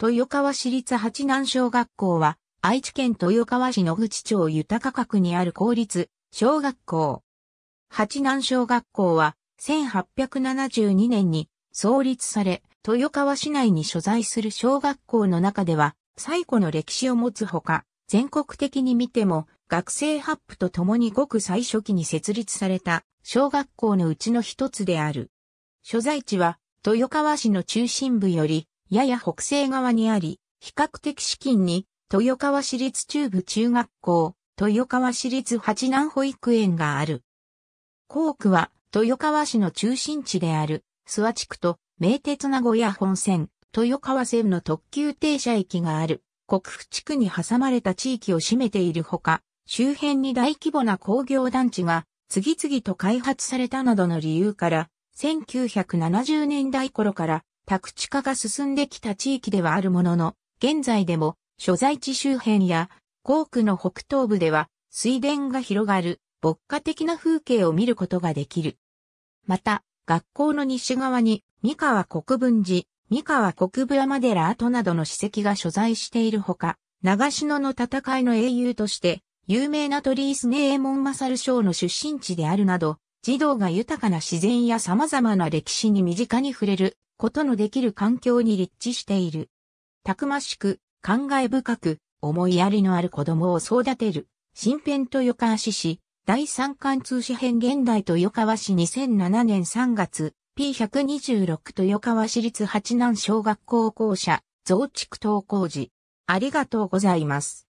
豊川市立八南小学校は、愛知県豊川市野口町豊区にある公立小学校。八南小学校は、1872年に創立され、豊川市内に所在する小学校の中では、最古の歴史を持つほか、全国的に見ても、学生発布とともにごく最初期に設立された小学校のうちの一つである。所在地は、豊川市の中心部よりやや北西側にあり、比較的資金に、豊川市立中部中学校、豊川市立八南保育園がある。校区は、豊川市の中心地である、諏訪地区と、名鉄名古屋本線、豊川線の特急停車駅がある、国府地区に挟まれた地域を占めているほか、周辺に大規模な工業団地が次々と開発されたなどの理由から、1970年代頃から宅地化が進んできた地域ではあるものの、現在でも所在地周辺や校区の北東部では水田が広がる牧歌的な風景を見ることができる。また、学校の西側に三河国分寺、三河国分山寺跡などの史跡が所在しているほか、長篠の戦いの英雄として有名な鳥居スネーモンマサル賞の出身地であるなど、児童が豊かな自然や様々な歴史に身近に触れることのできる環境に立地している。たくましく、感慨深く、思いやりのある子供を育てる、新編豊川市市、第三巻通史編現代豊川市2007年3月、P126 豊川市立八南小学校校舎、増築投稿時。ありがとうございます。